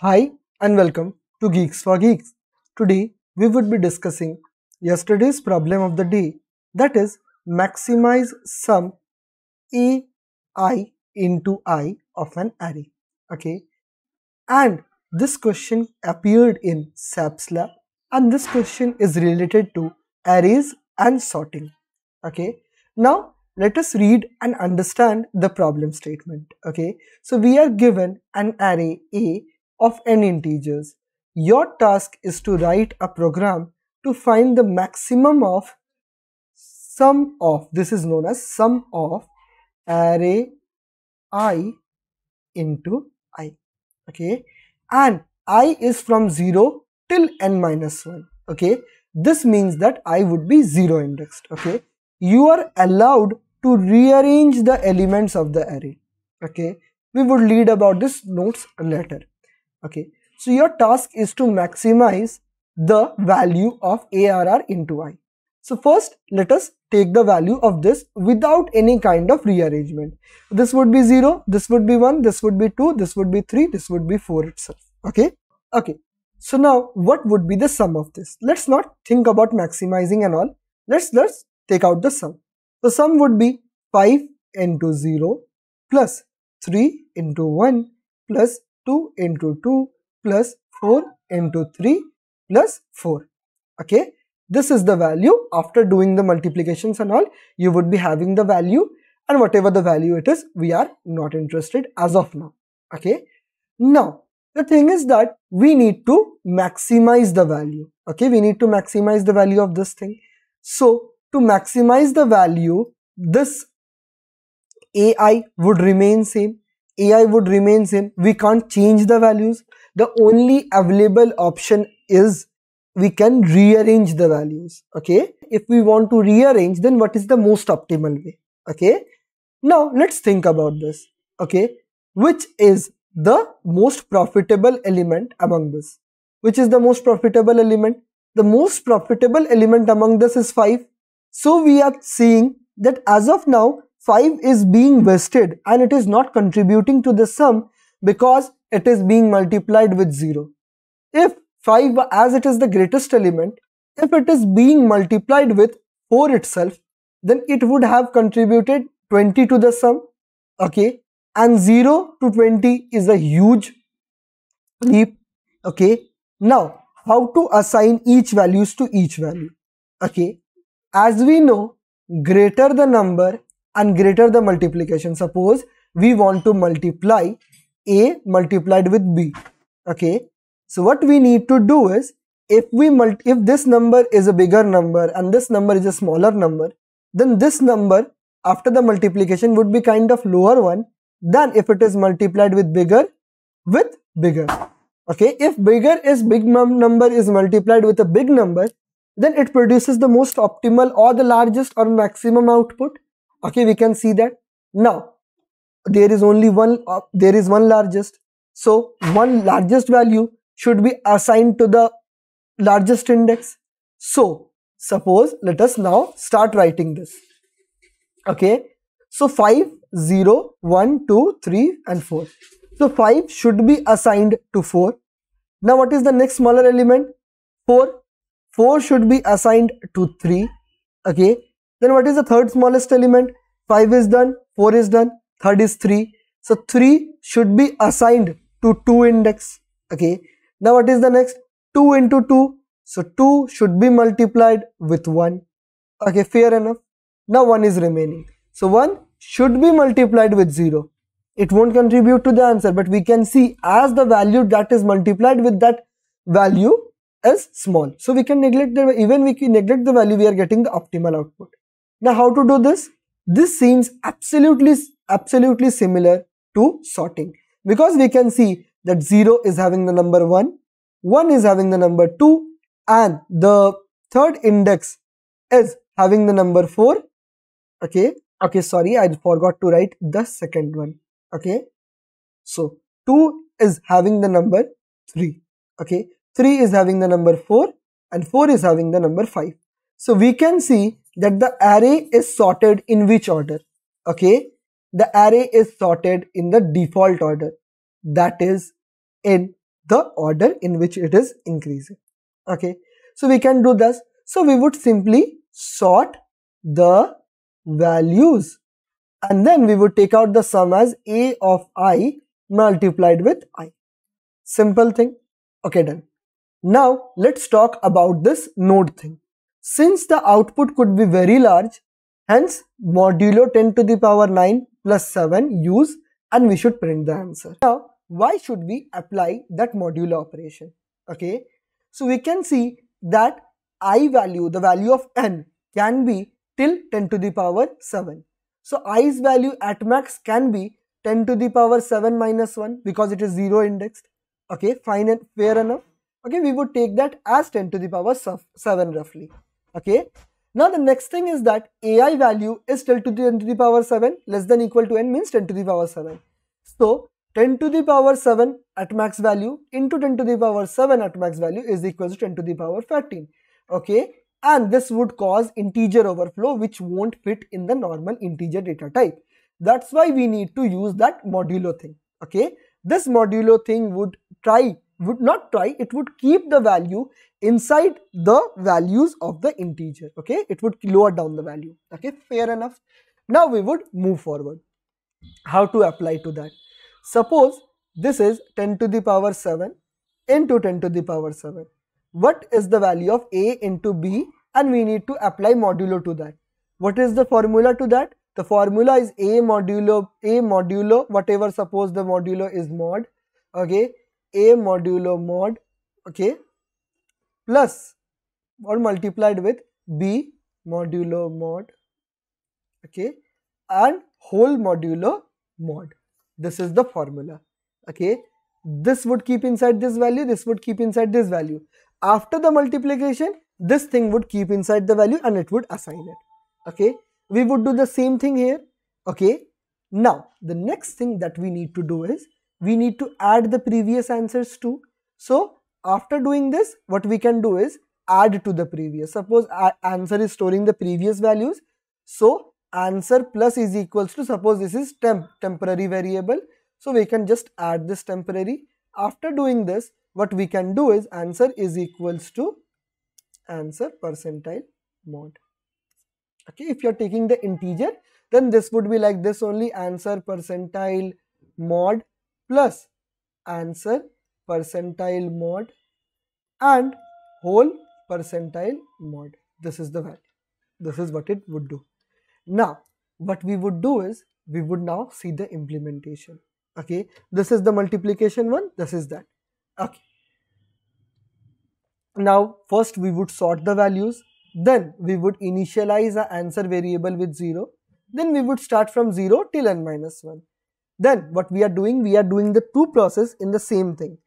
Hi and welcome to Geeks for Geeks. Today we would be discussing yesterday's problem of the day that is maximize sum AI into I of an array. Okay. And this question appeared in SAP's lab and this question is related to arrays and sorting. Okay. Now let us read and understand the problem statement. Okay. So we are given an array A of n integers. Your task is to write a program to find the maximum of sum of, this is known as sum of array i into i, okay. And i is from 0 till n minus 1, okay. This means that i would be 0 indexed, okay. You are allowed to rearrange the elements of the array, okay. We would lead about this notes later okay so your task is to maximize the value of arr into i so first let us take the value of this without any kind of rearrangement this would be 0 this would be 1 this would be 2 this would be 3 this would be 4 itself okay okay so now what would be the sum of this let's not think about maximizing and all let's let's take out the sum so sum would be 5 into 0 plus 3 into 1 plus 2 into 2 plus 4 into 3 plus 4. Okay, this is the value after doing the multiplications and all you would be having the value and whatever the value it is we are not interested as of now. Okay, now the thing is that we need to maximize the value. Okay, we need to maximize the value of this thing. So to maximize the value this AI would remain same AI would remain same. We can't change the values. The only available option is we can rearrange the values. Okay. If we want to rearrange, then what is the most optimal way? Okay. Now let's think about this. Okay. Which is the most profitable element among this? Which is the most profitable element? The most profitable element among this is 5. So we are seeing that as of now, 5 is being wasted and it is not contributing to the sum because it is being multiplied with 0. If 5 as it is the greatest element, if it is being multiplied with 4 itself, then it would have contributed 20 to the sum, okay, and 0 to 20 is a huge leap, okay. Now, how to assign each values to each value, okay. As we know, greater the number and greater the multiplication. Suppose we want to multiply A multiplied with B. Okay. So what we need to do is if we if this number is a bigger number and this number is a smaller number, then this number after the multiplication would be kind of lower one than if it is multiplied with bigger with bigger. Okay, if bigger is big number is multiplied with a big number, then it produces the most optimal or the largest or maximum output okay we can see that now there is only one uh, there is one largest so one largest value should be assigned to the largest index so suppose let us now start writing this okay so 5 0 1 2 3 and 4 so 5 should be assigned to 4 now what is the next smaller element 4 4 should be assigned to 3 okay then what is the third smallest element? 5 is done, 4 is done, third is 3. So 3 should be assigned to 2 index. Okay. Now what is the next? 2 into 2. So 2 should be multiplied with 1. Okay, fair enough. Now 1 is remaining. So 1 should be multiplied with 0. It won't contribute to the answer, but we can see as the value that is multiplied with that value is small. So we can neglect the even we can neglect the value, we are getting the optimal output. Now how to do this? This seems absolutely, absolutely similar to sorting because we can see that 0 is having the number 1, 1 is having the number 2 and the third index is having the number 4 okay okay sorry I forgot to write the second one okay so 2 is having the number 3 okay 3 is having the number 4 and 4 is having the number 5 so we can see that the array is sorted in which order okay the array is sorted in the default order that is in the order in which it is increasing okay so we can do this so we would simply sort the values and then we would take out the sum as a of i multiplied with i simple thing okay done now let's talk about this node thing since the output could be very large, hence modulo 10 to the power 9 plus 7 use and we should print the answer. Now, why should we apply that modulo operation? Okay, so we can see that i value, the value of n can be till 10 to the power 7. So, i's value at max can be 10 to the power 7 minus 1 because it is 0 indexed. Okay, fine and fair enough. Okay, we would take that as 10 to the power 7 roughly okay now the next thing is that ai value is 10 to the 10 to the power 7 less than equal to n means 10 to the power 7 so 10 to the power 7 at max value into 10 to the power 7 at max value is equal to 10 to the power 13 okay and this would cause integer overflow which won't fit in the normal integer data type that's why we need to use that modulo thing okay this modulo thing would try would not try, it would keep the value inside the values of the integer, okay? It would lower down the value, okay? Fair enough. Now we would move forward. How to apply to that? Suppose this is 10 to the power 7 into 10 to the power 7. What is the value of a into b and we need to apply modulo to that. What is the formula to that? The formula is a modulo, a modulo, whatever suppose the modulo is mod, okay, a modulo mod okay plus or multiplied with b modulo mod okay and whole modulo mod this is the formula okay this would keep inside this value this would keep inside this value after the multiplication this thing would keep inside the value and it would assign it okay we would do the same thing here okay now the next thing that we need to do is we need to add the previous answers to. So after doing this, what we can do is add to the previous. Suppose answer is storing the previous values. So answer plus is equals to, suppose this is temp, temporary variable. So we can just add this temporary. After doing this, what we can do is answer is equals to answer percentile mode. Okay, if you are taking the integer, then this would be like this only answer percentile mod plus answer percentile mod and whole percentile mod. This is the value. This is what it would do. Now, what we would do is we would now see the implementation. Okay, this is the multiplication one, this is that. Okay. Now, first we would sort the values, then we would initialize the answer variable with 0, then we would start from 0 till n minus 1. Then what we are doing, we are doing the two process in the same thing.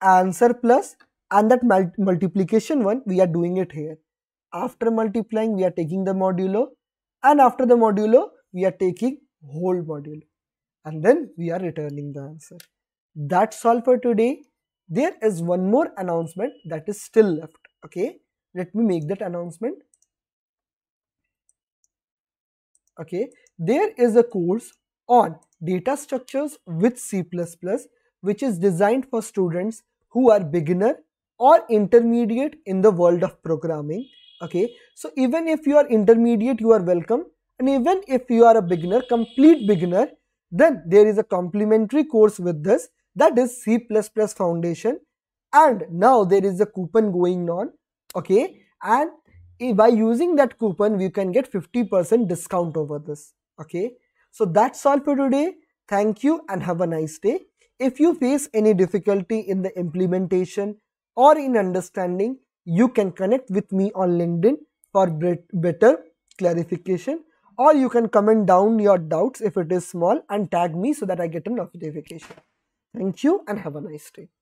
Answer plus and that multiplication one, we are doing it here. After multiplying, we are taking the modulo and after the modulo, we are taking whole modulo and then we are returning the answer. That's all for today. There is one more announcement that is still left. Okay, let me make that announcement. Okay, there is a course on data structures with C++ which is designed for students who are beginner or intermediate in the world of programming okay so even if you are intermediate you are welcome and even if you are a beginner complete beginner then there is a complimentary course with this that is C++ foundation and now there is a coupon going on okay and by using that coupon you can get 50% discount over this okay so that's all for today. Thank you and have a nice day. If you face any difficulty in the implementation or in understanding, you can connect with me on LinkedIn for better clarification or you can comment down your doubts if it is small and tag me so that I get a notification. Thank you and have a nice day.